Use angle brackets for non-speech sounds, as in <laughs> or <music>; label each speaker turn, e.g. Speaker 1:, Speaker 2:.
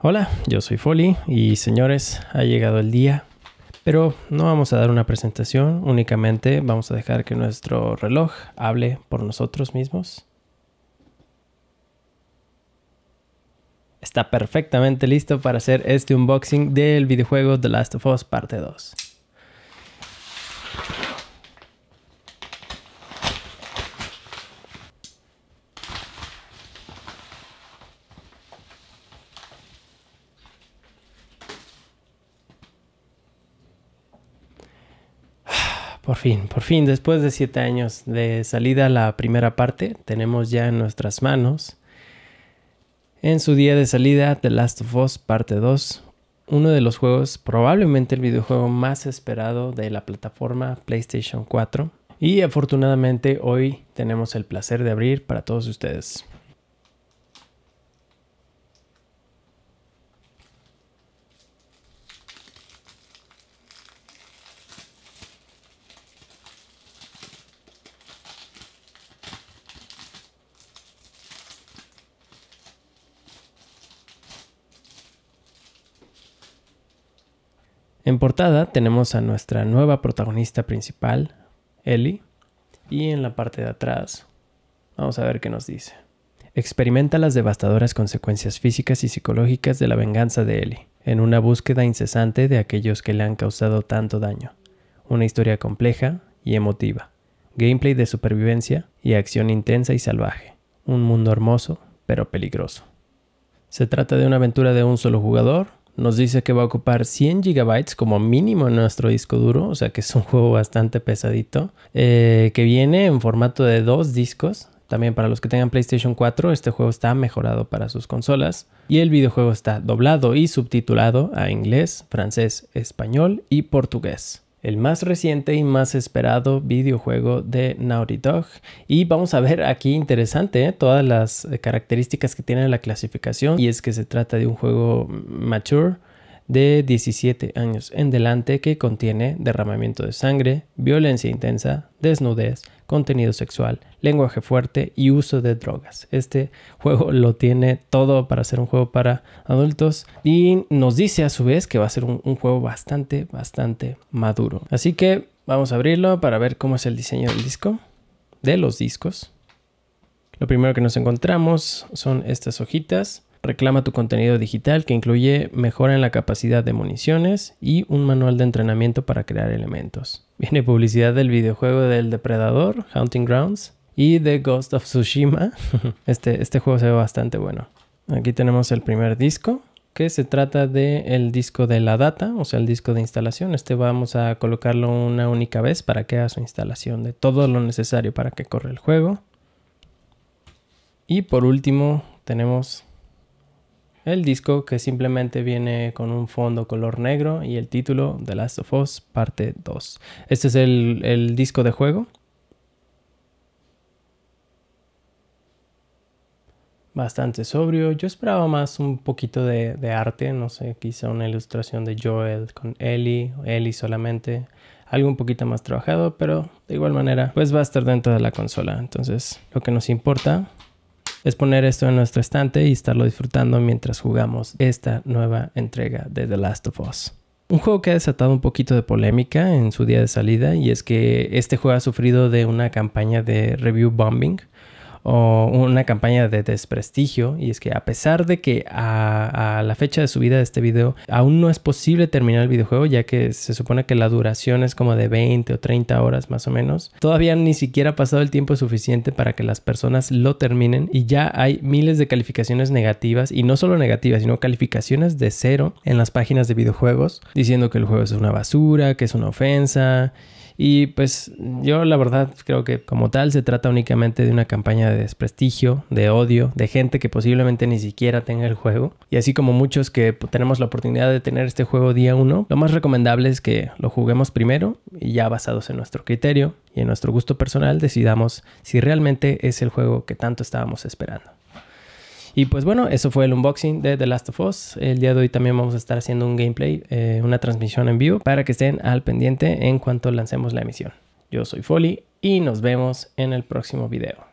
Speaker 1: Hola, yo soy Folly y señores, ha llegado el día, pero no vamos a dar una presentación, únicamente vamos a dejar que nuestro reloj hable por nosotros mismos. Está perfectamente listo para hacer este unboxing del videojuego The Last of Us Parte 2. Por fin, por fin, después de siete años de salida la primera parte, tenemos ya en nuestras manos, en su día de salida, The Last of Us Parte 2, uno de los juegos, probablemente el videojuego más esperado de la plataforma PlayStation 4. Y afortunadamente hoy tenemos el placer de abrir para todos ustedes. En portada tenemos a nuestra nueva protagonista principal, Ellie, y en la parte de atrás vamos a ver qué nos dice. Experimenta las devastadoras consecuencias físicas y psicológicas de la venganza de Ellie, en una búsqueda incesante de aquellos que le han causado tanto daño. Una historia compleja y emotiva, gameplay de supervivencia y acción intensa y salvaje. Un mundo hermoso, pero peligroso. Se trata de una aventura de un solo jugador, nos dice que va a ocupar 100 GB como mínimo en nuestro disco duro, o sea que es un juego bastante pesadito, eh, que viene en formato de dos discos. También para los que tengan PlayStation 4, este juego está mejorado para sus consolas. Y el videojuego está doblado y subtitulado a inglés, francés, español y portugués el más reciente y más esperado videojuego de Naughty Dog. Y vamos a ver aquí interesante ¿eh? todas las eh, características que tiene la clasificación y es que se trata de un juego mature de 17 años en delante que contiene derramamiento de sangre, violencia intensa, desnudez, contenido sexual, lenguaje fuerte y uso de drogas. Este juego lo tiene todo para ser un juego para adultos y nos dice a su vez que va a ser un, un juego bastante, bastante maduro. Así que vamos a abrirlo para ver cómo es el diseño del disco, de los discos. Lo primero que nos encontramos son estas hojitas reclama tu contenido digital que incluye mejora en la capacidad de municiones y un manual de entrenamiento para crear elementos. <laughs> Viene publicidad del videojuego del depredador, Hunting Grounds, y The Ghost of Tsushima. <laughs> Este, este juego se ve bastante bueno. Aquí tenemos el primer disco, que se trata del el disco de la data, o sea, el disco de instalación. Este vamos a colocarlo una única vez para que haga su instalación de todo lo necesario para que corra el juego. Y por último tenemos el disco que simplemente viene con un fondo color negro y el título The Last of Us parte 2. Este es el, disco de juego. Bastante sobrio. Yo esperaba más un poquito de, de arte, no sé, quizá una ilustración de Joel con Ellie, Ellie solamente. Algo un poquito más trabajado, pero de igual manera, pues va a estar dentro de la consola. Entonces, lo que nos importa es poner esto en nuestro estante y estarlo disfrutando mientras jugamos esta nueva entrega de The Last of Us. Un juego que ha desatado un poquito de polémica en su día de salida y es que este juego ha sufrido de una campaña de review bombing o una campaña de desprestigio y es que a pesar de que a, la fecha de subida de este video aún no es posible terminar el videojuego ya que se supone que la duración es como de 20 o 30 horas más o menos todavía ni siquiera ha pasado el tiempo suficiente para que las personas lo terminen y ya hay miles de calificaciones negativas y no solo negativas sino calificaciones de cero en las páginas de videojuegos diciendo que el juego es una basura que es una ofensa y pues yo la verdad creo que como tal se trata únicamente de una campaña de desprestigio, de odio, de gente que posiblemente ni siquiera tenga el juego. Y así como muchos que tenemos la oportunidad de tener este juego día uno, lo más recomendable es que lo juguemos primero y ya basados en nuestro criterio y en nuestro gusto personal decidamos si realmente es el juego que tanto estábamos esperando. Y pues bueno, eso fue el unboxing de The Last of Us. El día de hoy también vamos a estar haciendo un gameplay, eh, una transmisión en vivo, para que estén al pendiente en cuanto lancemos la emisión. Yo soy foley y nos vemos en el próximo video.